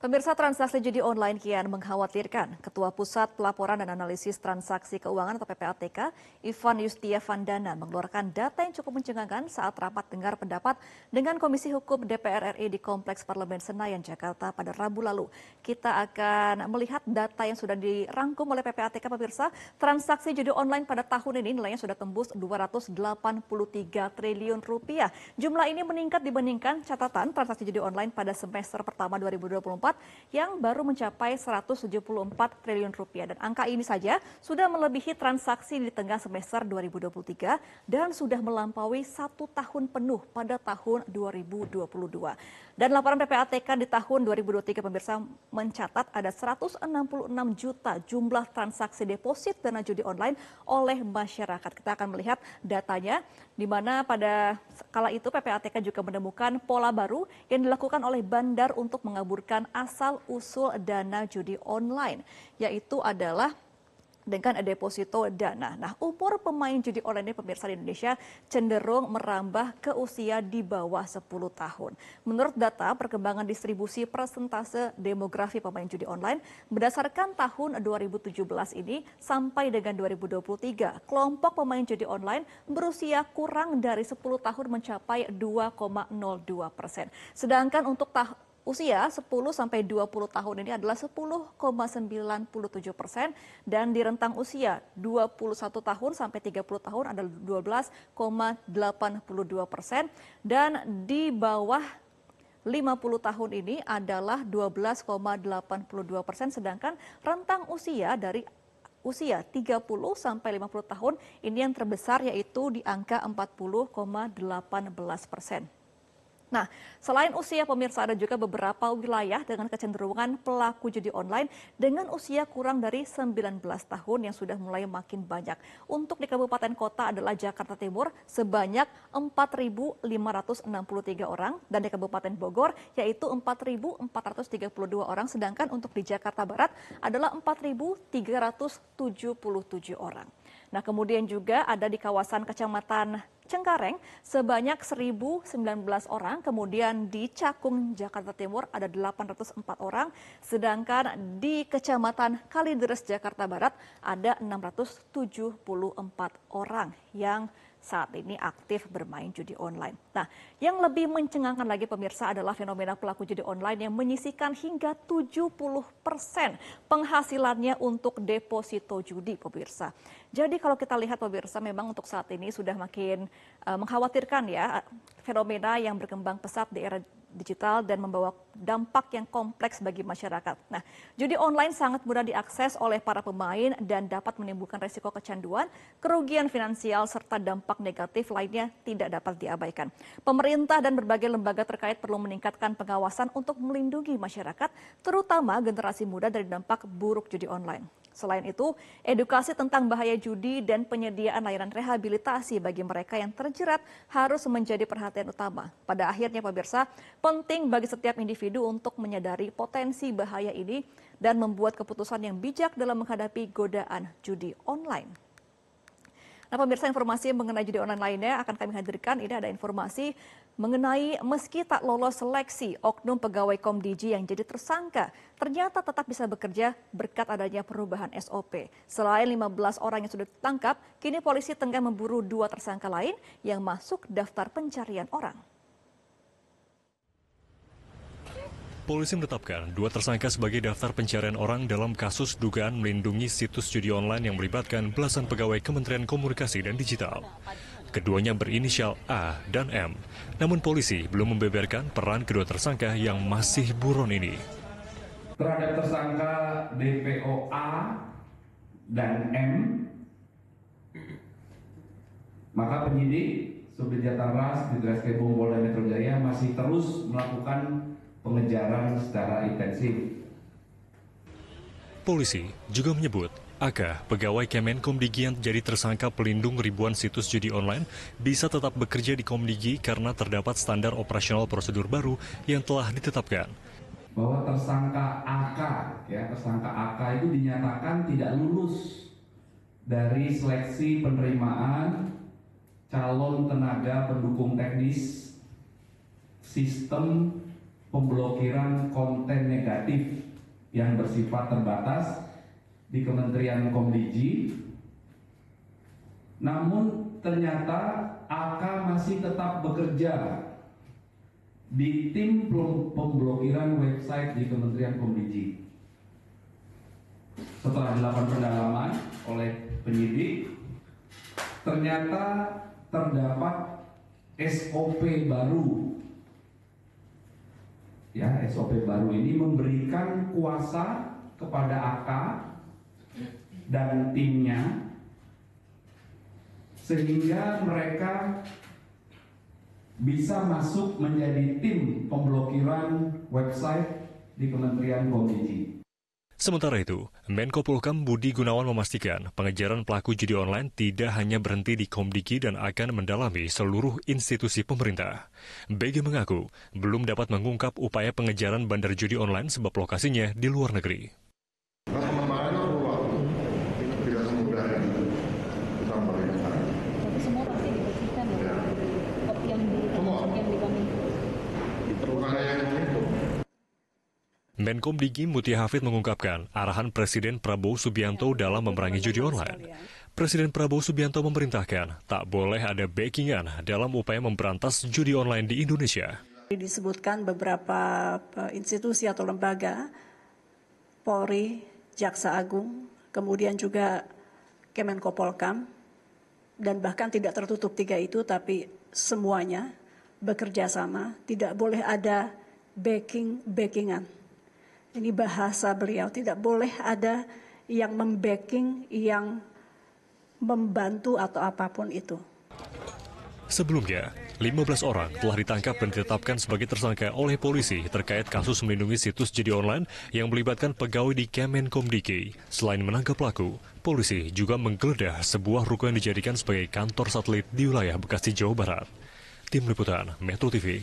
Pemirsa transaksi judi online kian mengkhawatirkan. Ketua Pusat Pelaporan dan Analisis Transaksi Keuangan atau PPATK, Ivan Yustia Vandana mengeluarkan data yang cukup mencengangkan saat rapat dengar pendapat dengan Komisi Hukum DPR RI di Kompleks Parlemen Senayan, Jakarta pada Rabu lalu. Kita akan melihat data yang sudah dirangkum oleh PPATK, pemirsa. Transaksi judi online pada tahun ini nilainya sudah tembus 283 triliun rupiah. Jumlah ini meningkat dibandingkan catatan transaksi judi online pada semester pertama 2024 yang baru mencapai 174 triliun rupiah. Dan angka ini saja sudah melebihi transaksi di tengah semester 2023 dan sudah melampaui satu tahun penuh pada tahun 2022. Dan laporan PPATK di tahun 2023 pemirsa mencatat ada 166 juta jumlah transaksi deposit dana judi online oleh masyarakat. Kita akan melihat datanya di mana pada kala itu PPATK juga menemukan pola baru yang dilakukan oleh bandar untuk mengaburkan asal usul dana judi online, yaitu adalah dengan deposito dana. Nah, umur pemain judi online ini pemirsa di Indonesia cenderung merambah ke usia di bawah 10 tahun. Menurut data perkembangan distribusi persentase demografi pemain judi online berdasarkan tahun 2017 ini sampai dengan 2023, kelompok pemain judi online berusia kurang dari 10 tahun mencapai 2,02 persen. Sedangkan untuk usia 10 sampai 20 tahun ini adalah 10,97 persen dan di rentang usia 21 tahun sampai 30 tahun adalah 12,82 persen dan di bawah 50 tahun ini adalah 12,82 persen sedangkan rentang usia dari usia 30 sampai 50 tahun ini yang terbesar yaitu di angka 40,18 persen. Nah, selain usia pemirsa ada juga beberapa wilayah dengan kecenderungan pelaku judi online dengan usia kurang dari 19 tahun yang sudah mulai makin banyak. Untuk di kabupaten kota adalah Jakarta Timur sebanyak 4.563 orang dan di kabupaten Bogor yaitu 4.432 orang sedangkan untuk di Jakarta Barat adalah 4.377 orang. Nah, kemudian juga ada di kawasan Kecamatan Cengkareng sebanyak 1.019 orang, kemudian di Cakung, Jakarta Timur ada 804 orang, sedangkan di Kecamatan Kalideres, Jakarta Barat ada 674 orang yang saat ini aktif bermain judi online. Nah, yang lebih mencengangkan lagi pemirsa adalah fenomena pelaku judi online yang menyisikan hingga 70% penghasilannya untuk deposito judi pemirsa. Jadi kalau kita lihat pemirsa memang untuk saat ini sudah makin uh, mengkhawatirkan ya eh, fenomena yang berkembang pesat di era digital dan membawa dampak yang kompleks bagi masyarakat. Nah, judi online sangat mudah diakses oleh para pemain dan dapat menimbulkan resiko kecanduan, kerugian finansial, serta dampak negatif lainnya tidak dapat diabaikan. Pemerintah dan berbagai lembaga terkait perlu meningkatkan pengawasan untuk melindungi masyarakat, terutama generasi muda dari dampak buruk judi online. Selain itu, edukasi tentang bahaya judi dan penyediaan layanan rehabilitasi bagi mereka yang terjerat harus menjadi perhatian utama. Pada akhirnya pemirsa, penting bagi setiap individu untuk menyadari potensi bahaya ini dan membuat keputusan yang bijak dalam menghadapi godaan judi online. Nah pemirsa informasi mengenai judi online lainnya akan kami hadirkan. Ini ada informasi mengenai meski tak lolos seleksi, oknum pegawai Komdiji yang jadi tersangka ternyata tetap bisa bekerja berkat adanya perubahan SOP. Selain 15 orang yang sudah ditangkap, kini polisi tengah memburu dua tersangka lain yang masuk daftar pencarian orang. Polisi menetapkan dua tersangka sebagai daftar pencarian orang dalam kasus dugaan melindungi situs judi online yang melibatkan belasan pegawai Kementerian Komunikasi dan Digital. Keduanya berinisial A dan M, namun polisi belum membeberkan peran kedua tersangka yang masih buron ini. Terhadap tersangka DPO A dan M, maka penyidik Subdit Jatah Ras di Polda Metro Jaya masih terus melakukan pengejaran secara intensif. Polisi juga menyebut Aka, pegawai Kemenkomdigi yang jadi tersangka pelindung ribuan situs judi online, bisa tetap bekerja di Komdigi karena terdapat standar operasional prosedur baru yang telah ditetapkan. Bahwa tersangka AK, ya tersangka AK itu dinyatakan tidak lulus dari seleksi penerimaan calon tenaga pendukung teknis sistem pemblokiran konten negatif yang bersifat terbatas di Kementerian Komdiji. Namun ternyata AK masih tetap bekerja di tim pemblokiran website di Kementerian Komdiji. Setelah dilakukan pendalaman oleh penyidik, ternyata terdapat SOP baru ya SOP baru ini memberikan kuasa kepada AK dan timnya sehingga mereka bisa masuk menjadi tim pemblokiran website di Kementerian Kominfo. Sementara itu, Menko Polkam Budi Gunawan memastikan pengejaran pelaku judi online tidak hanya berhenti di Komdigi dan akan mendalami seluruh institusi pemerintah. BG mengaku belum dapat mengungkap upaya pengejaran bandar judi online sebab lokasinya di luar negeri. Menkom Digi Mutia Hafid mengungkapkan arahan Presiden Prabowo Subianto dalam memerangi judi online. Presiden Prabowo Subianto memerintahkan tak boleh ada backingan dalam upaya memberantas judi online di Indonesia. Disebutkan beberapa eh, institusi atau lembaga, Polri, Jaksa Agung, kemudian juga Kemenko Polkam, dan bahkan tidak tertutup tiga itu, tapi semuanya bekerja sama, tidak boleh ada backing backingan. Ini bahasa beliau, tidak boleh ada yang membacking, yang membantu atau apapun itu. Sebelumnya, 15 orang telah ditangkap dan ditetapkan sebagai tersangka oleh polisi terkait kasus melindungi situs judi online yang melibatkan pegawai di Kemenkomdiki. Selain menangkap pelaku, polisi juga menggeledah sebuah ruko yang dijadikan sebagai kantor satelit di wilayah Bekasi, Jawa Barat. Tim Liputan, Metro TV.